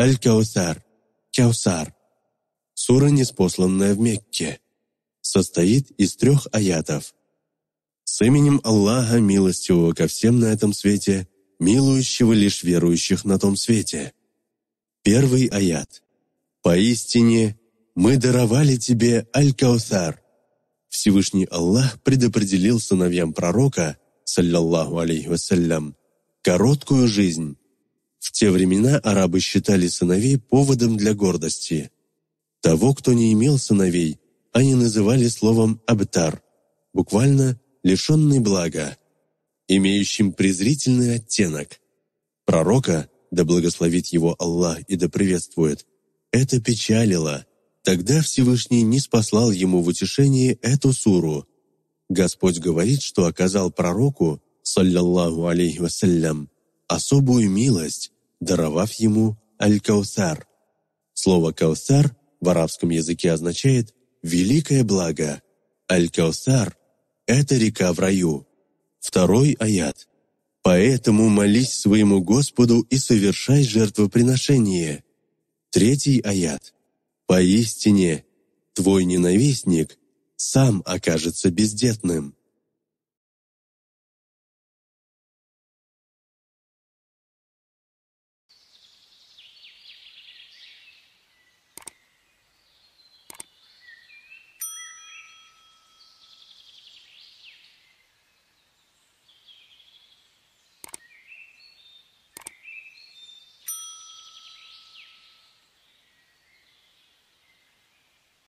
Аль-Каусар, Каусар. Сура, неспосланная в Мекке. Состоит из трех аятов. С именем Аллаха, милостивого ко всем на этом свете, милующего лишь верующих на том свете. Первый аят. «Поистине мы даровали тебе Аль-Каусар». Всевышний Аллах предопределил сыновьям пророка, саллиллаху алейхи вассалям, короткую жизнь, в те времена арабы считали сыновей поводом для гордости. Того, кто не имел сыновей, они называли словом «абтар», буквально «лишенный блага», имеющим презрительный оттенок. Пророка, да благословит его Аллах и да приветствует, это печалило. Тогда Всевышний не спаслал ему в утешении эту суру. Господь говорит, что оказал пророку, саллиллаху алейхи вассалям, особую милость, даровав ему «Аль-Каусар». Слово «Каусар» в арабском языке означает «великое благо». «Аль-Каусар» — это река в раю. Второй аят. «Поэтому молись своему Господу и совершай жертвоприношение». Третий аят. «Поистине, твой ненавистник сам окажется бездетным».